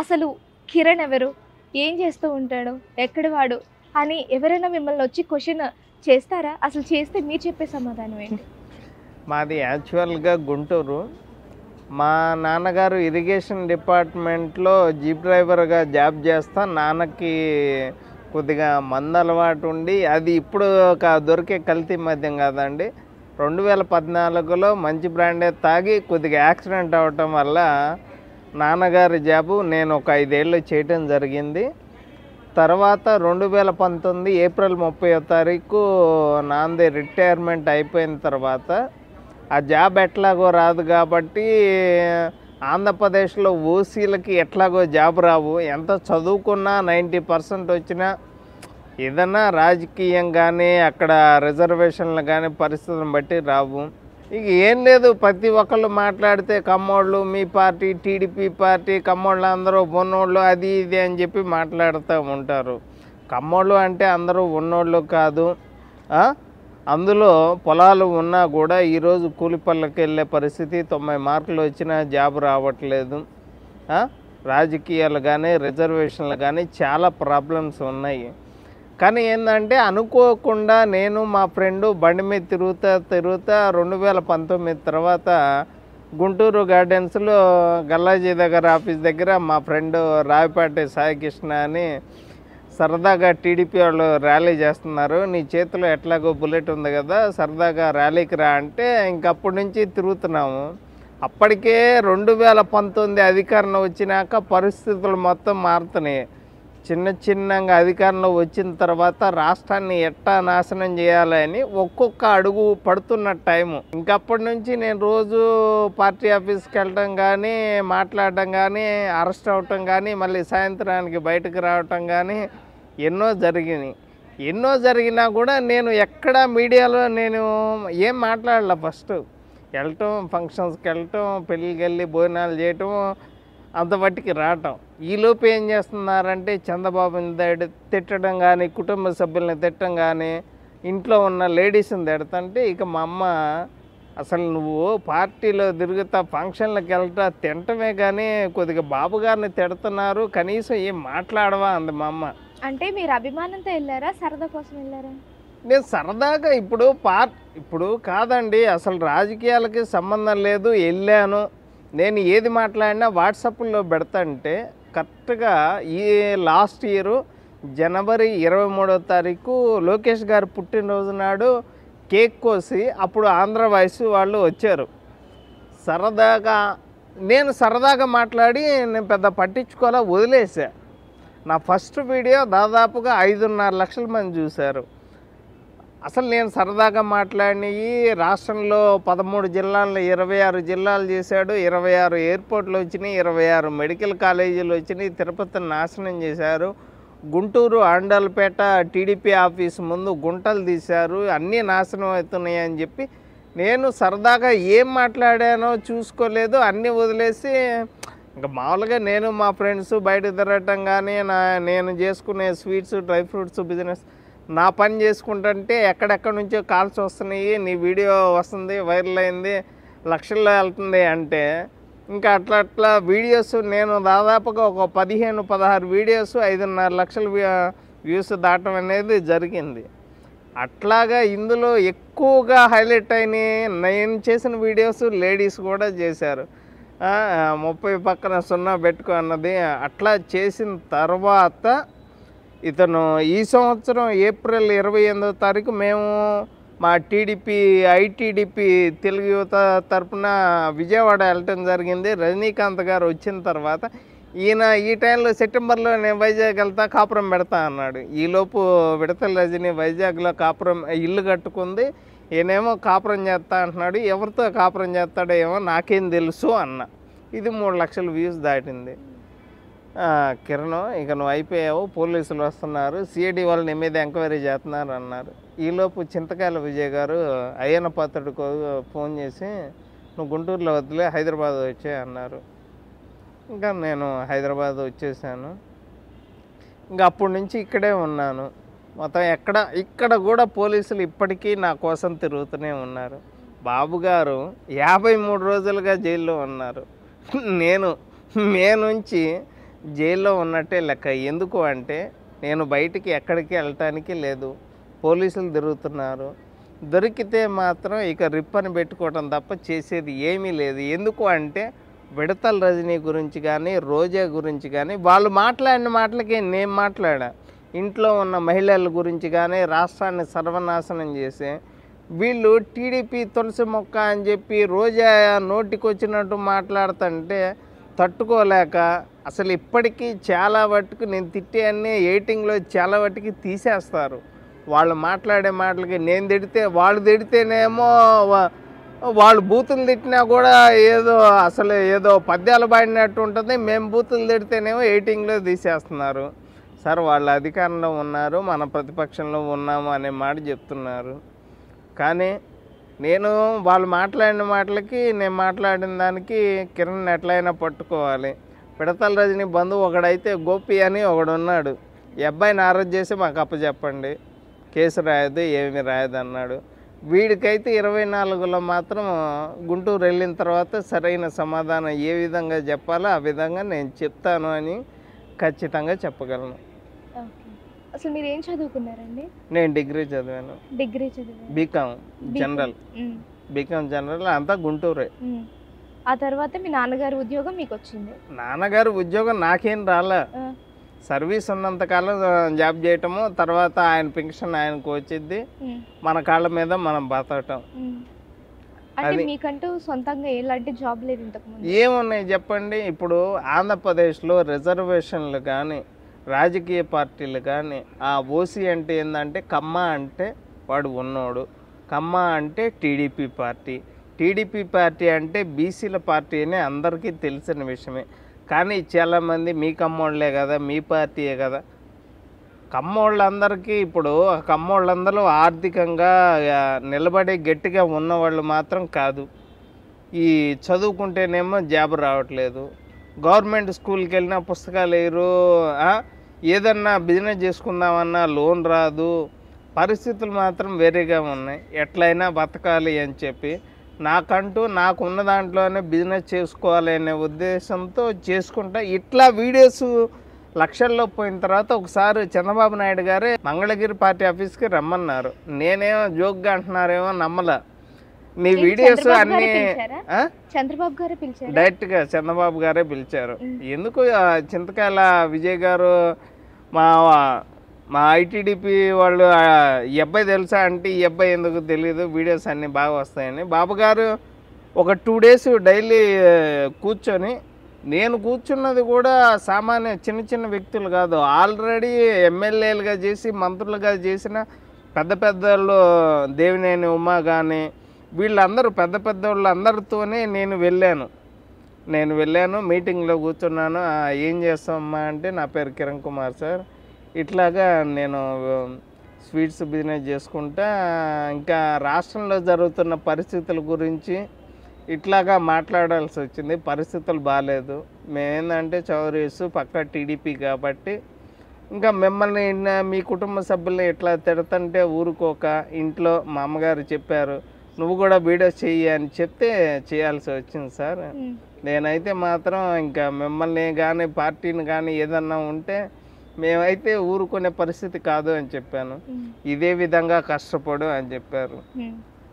అసలు కిరణ్ ఎవరు ఏం చేస్తూ ఉంటాడు ఎక్కడ వాడు అని ఎవరైనా మిమ్మల్ని వచ్చి క్వశ్చన్ చేస్తారా అసలు చేస్తే మీరు చెప్పే సమాధానం ఏంటి మాది యాక్చువల్గా గుంటూరు మా నాన్నగారు ఇరిగేషన్ డిపార్ట్మెంట్లో జీప్ డ్రైవర్గా జాబ్ చేస్తా నాన్నకి కొద్దిగా మంద అలవాటు ఉండి అది ఇప్పుడు ఒక దొరికే కల్తీ మద్యం కాదండి రెండు వేల పద్నాలుగులో మంచి బ్రాండే తాగి కొద్దిగా యాక్సిడెంట్ అవటం వల్ల నాన్నగారి జాబు నేను ఒక ఐదేళ్ళు చేయటం జరిగింది తర్వాత రెండు వేల పంతొమ్మిది ఏప్రిల్ ముప్పై తారీఖు నాంది రిటైర్మెంట్ అయిపోయిన తర్వాత ఆ జాబ్ ఎట్లాగో రాదు కాబట్టి ఆంధ్రప్రదేశ్లో ఓసీలకి ఎట్లాగో జాబ్ రావు ఎంత చదువుకున్నా నైంటీ పర్సెంట్ వచ్చినా ఏదన్నా రాజకీయం కానీ అక్కడ రిజర్వేషన్లు కానీ పరిస్థితిని బట్టి రావు ఇక ఏం లేదు ప్రతి ఒక్కళ్ళు మాట్లాడితే కమ్మోళ్ళు మీ పార్టీ టీడీపీ పార్టీ కమ్మోళ్ళు అందరూ ఉన్నోళ్ళు అది ఇది అని చెప్పి మాట్లాడుతూ ఉంటారు కమ్మోళ్ళు అంటే అందరూ ఉన్నోళ్ళు కాదు అందులో పొలాలు ఉన్నా కూడా ఈరోజు కూలిపల్లకి వెళ్ళే పరిస్థితి తొంభై మార్కులు వచ్చినా జాబ్ రావట్లేదు రాజకీయాలు కానీ రిజర్వేషన్లు కానీ చాలా ప్రాబ్లమ్స్ ఉన్నాయి కానీ ఏంటంటే అనుకోకుండా నేను మా ఫ్రెండు బండి మీద తిరుగుతా తిరుగుతా రెండు వేల పంతొమ్మిది తర్వాత గుంటూరు గార్డెన్స్లో గల్లాజీ దగ్గర ఆఫీస్ దగ్గర మా ఫ్రెండ్ రావిపాటి సాయికృష్ణ అని సరదాగా టీడీపీ వాళ్ళు ర్యాలీ చేస్తున్నారు నీ చేతిలో ఎట్లాగో బుల్లెట్ ఉంది కదా సరదాగా ర్యాలీకి రా అంటే ఇంకప్పటి నుంచి తిరుగుతున్నాము అప్పటికే రెండు వేల పంతొమ్మిది అధికారంలో వచ్చినాక పరిస్థితులు మొత్తం మారుతున్నాయి చిన్న చిన్నంగా అధికారంలో వచ్చిన తర్వాత రాష్ట్రాన్ని ఎట్టా నాశనం చేయాలని ఒక్కొక్క అడుగు పడుతున్న టైము ఇంకప్పటి నుంచి నేను రోజు పార్టీ ఆఫీస్కి వెళ్ళటం కానీ మాట్లాడటం కానీ అరెస్ట్ అవటం కానీ మళ్ళీ సాయంత్రానికి బయటకు రావటం కానీ ఎన్నో జరిగినాయి ఎన్నో జరిగినా కూడా నేను ఎక్కడ మీడియాలో నేను ఏం మాట్లాడలే ఫస్ట్ వెళ్ళటం ఫంక్షన్స్కి వెళ్ళటం పెళ్ళికి వెళ్ళి భోజనాలు చేయటం అంత మట్టికి రావటం ఈలోపు ఏం చేస్తున్నారంటే చంద్రబాబుని తిడ తిట్టడం కానీ కుటుంబ సభ్యుల్ని తిట్టడం కానీ ఇంట్లో ఉన్న లేడీస్ని తిడతంటే ఇక మా అమ్మ అసలు నువ్వు పార్టీలో తిరుగుతా ఫంక్షన్లకు వెళ్తా తినటమే కానీ కొద్దిగా బాబు గారిని తిడుతున్నారు కనీసం ఏం మాట్లాడవా అంది మా అమ్మ అంటే మీరు అభిమానంతో వెళ్ళారా సరదా కోసం వెళ్ళారా నేను సరదాగా ఇప్పుడు పార్ట్ ఇప్పుడు కాదండి అసలు రాజకీయాలకి సంబంధం లేదు వెళ్ళాను నేను ఏది మాట్లాడినా వాట్సాప్లో పెడతంటే కరెక్ట్గా ఈ లాస్ట్ ఇయర్ జనవరి ఇరవై మూడో తారీఖు లోకేష్ గారు పుట్టినరోజు నాడు కేక్ కోసి అప్పుడు ఆంధ్ర వాయిస్ వాళ్ళు వచ్చారు సరదాగా నేను సరదాగా మాట్లాడి నేను పెద్ద పట్టించుకోలే వదిలేసా నా ఫస్ట్ వీడియో దాదాపుగా ఐదున్నర లక్షల మంది చూశారు అసలు నేను సరదాగా మాట్లాడినవి రాష్ట్రంలో పదమూడు జిల్లాల్లో ఇరవై ఆరు జిల్లాలు చేశాడు ఇరవై ఆరు ఎయిర్పోర్ట్లు వచ్చినాయి ఇరవై ఆరు మెడికల్ కాలేజీలు వచ్చినాయి తిరుపతిని నాశనం చేశారు గుంటూరు ఆండాలపేట టీడీపీ ఆఫీస్ ముందు గుంటలు తీశారు అన్నీ నాశనం అవుతున్నాయని చెప్పి నేను సరదాగా ఏం మాట్లాడానో చూసుకోలేదు అన్నీ వదిలేసి ఇంకా మామూలుగా నేను మా ఫ్రెండ్స్ బయట తిరగటం కానీ నా నేను చేసుకునే స్వీట్స్ డ్రై ఫ్రూట్స్ బిజినెస్ నా పని చేసుకుంటుంటే ఎక్కడెక్కడ నుంచో కాల్స్ వస్తున్నాయి నీ వీడియో వస్తుంది వైరల్ అయింది లక్షల్లో వెళ్తుంది అంటే ఇంకా అట్లా అట్లా వీడియోస్ నేను దాదాపుగా ఒక పదిహేను పదహారు వీడియోస్ ఐదున్నర లక్షల వ్యూస్ దాటం అనేది జరిగింది అట్లాగా ఇందులో ఎక్కువగా హైలైట్ అయిన నేను చేసిన వీడియోస్ లేడీస్ కూడా చేశారు ముప్పై పక్కన సున్నా పెట్టుకో అన్నది అట్లా చేసిన తర్వాత ఇతను ఈ సంవత్సరం ఏప్రిల్ ఇరవై ఎనిమిదో తారీఖు మేము మా టీడీపీ ఐటీడీపీ తెలుగు యువత తరపున విజయవాడ వెళ్ళటం జరిగింది రజనీకాంత్ గారు వచ్చిన తర్వాత ఈయన ఈ టైంలో సెప్టెంబర్లో నేను వైజాగ్ వెళ్తా కాపురం పెడతా అన్నాడు ఈలోపు విడతల రజని వైజాగ్లో కాపురం ఇల్లు కట్టుకుంది ఈయనేమో కాపురం చేస్తా అంటున్నాడు ఎవరితో కాపురం చేస్తాడో ఏమో నాకేం తెలుసు అన్న ఇది మూడు లక్షల వ్యూస్ దాటింది కిరణ్ ఇక నువ్వు అయిపోయావు పోలీసులు వస్తున్నారు సిఐడి వాళ్ళు నీ మీద ఎంక్వైరీ చేస్తున్నారు అన్నారు ఈలోపు చింతకాయల విజయ్ గారు అయ్యన పాత్రుడికి ఫోన్ చేసి నువ్వు గుంటూరులో వదిలే హైదరాబాద్ వచ్చే అన్నారు ఇంకా నేను హైదరాబాద్ వచ్చేసాను ఇంకా అప్పటి నుంచి ఇక్కడే ఉన్నాను మొత్తం ఎక్కడ ఇక్కడ కూడా పోలీసులు ఇప్పటికీ నా కోసం తిరుగుతూనే ఉన్నారు బాబు గారు యాభై మూడు రోజులుగా జైల్లో ఉన్నారు నేను మే నుంచి జైల్లో ఉన్నట్టే లెక్క ఎందుకు అంటే నేను బయటికి ఎక్కడికి వెళ్ళటానికి లేదు పోలీసులు తిరుగుతున్నారు దొరికితే మాత్రం ఇక రిప్పని పెట్టుకోవటం తప్ప చేసేది ఏమీ లేదు ఎందుకు అంటే విడతల రజనీ గురించి కానీ రోజా గురించి కానీ వాళ్ళు మాట్లాడిన మాటలకి నేను మాట్లాడా ఇంట్లో ఉన్న మహిళల గురించి కానీ రాష్ట్రాన్ని సర్వనాశనం చేసే వీళ్ళు టీడీపీ తులసి మొక్క అని చెప్పి రోజా నోటికొచ్చినట్టు మాట్లాడుతుంటే తట్టుకోలేక అసలు ఇప్పటికీ చాలా వట్టుకు నేను తిట్టే అన్నీ ఎయిటింగ్లో చాలా వట్టుకి తీసేస్తారు వాళ్ళు మాట్లాడే మాటలకి నేను తిడితే వాళ్ళు తిడితేనేమో వాళ్ళు బూతులు తిట్టినా కూడా ఏదో అసలు ఏదో పద్యాలు పాడినట్టు ఉంటుంది మేము బూతులు తిడితేనేమో ఎయిటింగ్లో తీసేస్తున్నారు సార్ వాళ్ళు అధికారంలో ఉన్నారు మన ప్రతిపక్షంలో ఉన్నాము అనే మాట చెప్తున్నారు కానీ నేను వాళ్ళు మాట్లాడిన మాటలకి నేను మాట్లాడిన దానికి కిరణ్ ఎట్లయినా పట్టుకోవాలి పిడతల రజని బంధువు ఒకడైతే గోపి అని ఒకడున్నాడు ఈ అబ్బాయిని అరెస్ట్ చేసి మాకు చెప్పండి కేసు రాయదు ఏమి రాయదు అన్నాడు వీడికైతే ఇరవై నాలుగులో మాత్రం గుంటూరు వెళ్ళిన తర్వాత సరైన సమాధానం ఏ విధంగా చెప్పాలో ఆ విధంగా నేను చెప్తాను అని ఖచ్చితంగా చెప్పగలను అసలు మీరు ఏం చదువుకున్నారండి నేను డిగ్రీ చదివాను డిగ్రీ చదివాను బీకామ్ జనరల్ బీకామ్ జనరల్ అంతా గుంటూరే ఆ తర్వాత మీ నాన్నగారు ఉద్యోగం మీకు వచ్చింది నాన్నగారు ఉద్యోగం నాకేం రాలే సర్వీస్ ఉన్నంత కాలం జాబ్ చేయటము తర్వాత ఆయన పెన్షన్ ఆయనకు వచ్చింది మన కాళ్ళ మీద మనం బతకటం అంటే మీకంటూ సొంతంగా ఎలాంటి జాబ్ లేదు ఇంతకు ఏమున్నాయి చెప్పండి ఇప్పుడు ఆంధ్రప్రదేశ్లో రిజర్వేషన్లు కానీ రాజకీయ పార్టీలు కానీ ఆ ఓసీ అంటే ఏంటంటే కమ్మ అంటే వాడు ఉన్నోడు కమ్మ అంటే టీడీపీ పార్టీ టీడీపీ పార్టీ అంటే బీసీల పార్టీ అని అందరికీ తెలిసిన విషయమే కానీ చాలామంది మీ కమ్మోళ్ళే కదా మీ పార్టీయే కదా కమ్మోళ్ళందరికీ ఇప్పుడు కమ్మోళ్ళందరూ ఆర్థికంగా నిలబడే గట్టిగా ఉన్నవాళ్ళు మాత్రం కాదు ఈ చదువుకుంటేనేమో జాబ్ రావట్లేదు గవర్నమెంట్ స్కూల్కి వెళ్ళినా పుస్తకాలు వేయరు ఏదన్నా బిజినెస్ చేసుకుందామన్నా లోన్ రాదు పరిస్థితులు మాత్రం వేరేగా ఉన్నాయి ఎట్లయినా బతకాలి అని చెప్పి నాకంటూ నాకున్న దాంట్లోనే బిజినెస్ చేసుకోవాలి అనే ఉద్దేశంతో చేసుకుంటా ఇట్లా వీడియోస్ లక్షల్లో పోయిన తర్వాత ఒకసారి చంద్రబాబు నాయుడు గారే మంగళగిరి పార్టీ ఆఫీస్కి రమ్మన్నారు నేనేమో జోక్గా అంటున్నారేమో నమ్మలే నీ వీడియోస్ అన్ని చంద్రబాబు గారే పిలిచారు డైరెక్ట్ గా చంద్రబాబు గారే పిలిచారు ఎందుకు చింతకాయల విజయ్ గారు మా మా ఐటీడీపీ వాళ్ళు ఈ అబ్బాయి తెలుసా అంటే ఈ అబ్బాయి ఎందుకు తెలియదు వీడియోస్ అన్ని బాగా వస్తాయని బాబు గారు ఒక టూ డేస్ డైలీ కూర్చొని నేను కూర్చున్నది కూడా సామాన్య చిన్న చిన్న వ్యక్తులు కాదు ఆల్రెడీ ఎమ్మెల్యేలుగా చేసి మంత్రులుగా చేసిన పెద్ద పెద్దలు దేవినేని ఉమా కానీ వీళ్ళందరూ పెద్ద పెద్ద వాళ్ళందరితోనే నేను వెళ్ళాను నేను వెళ్ళాను మీటింగ్లో కూర్చున్నాను ఏం చేస్తామమ్మా అంటే నా పేరు కిరణ్ కుమార్ సార్ ఇట్లాగా నేను స్వీట్స్ బిజినెస్ చేసుకుంటా ఇంకా రాష్ట్రంలో జరుగుతున్న పరిస్థితుల గురించి ఇట్లాగా మాట్లాడాల్సి వచ్చింది పరిస్థితులు బాగాలేదు మేమేందంటే చౌరీస్ పక్క టీడీపీ కాబట్టి ఇంకా మిమ్మల్ని మీ కుటుంబ సభ్యుల్ని ఇట్లా తిడతంటే ఊరుకోక ఇంట్లో మా అమ్మగారు చెప్పారు నువ్వు కూడా బీడో చెయ్యి అని చెప్తే చేయాల్సి వచ్చింది సార్ నేనైతే మాత్రం ఇంకా మిమ్మల్ని కానీ పార్టీని కానీ ఏదన్నా ఉంటే మేమైతే ఊరుకునే పరిస్థితి కాదు అని చెప్పాను ఇదే విధంగా కష్టపడు అని చెప్పారు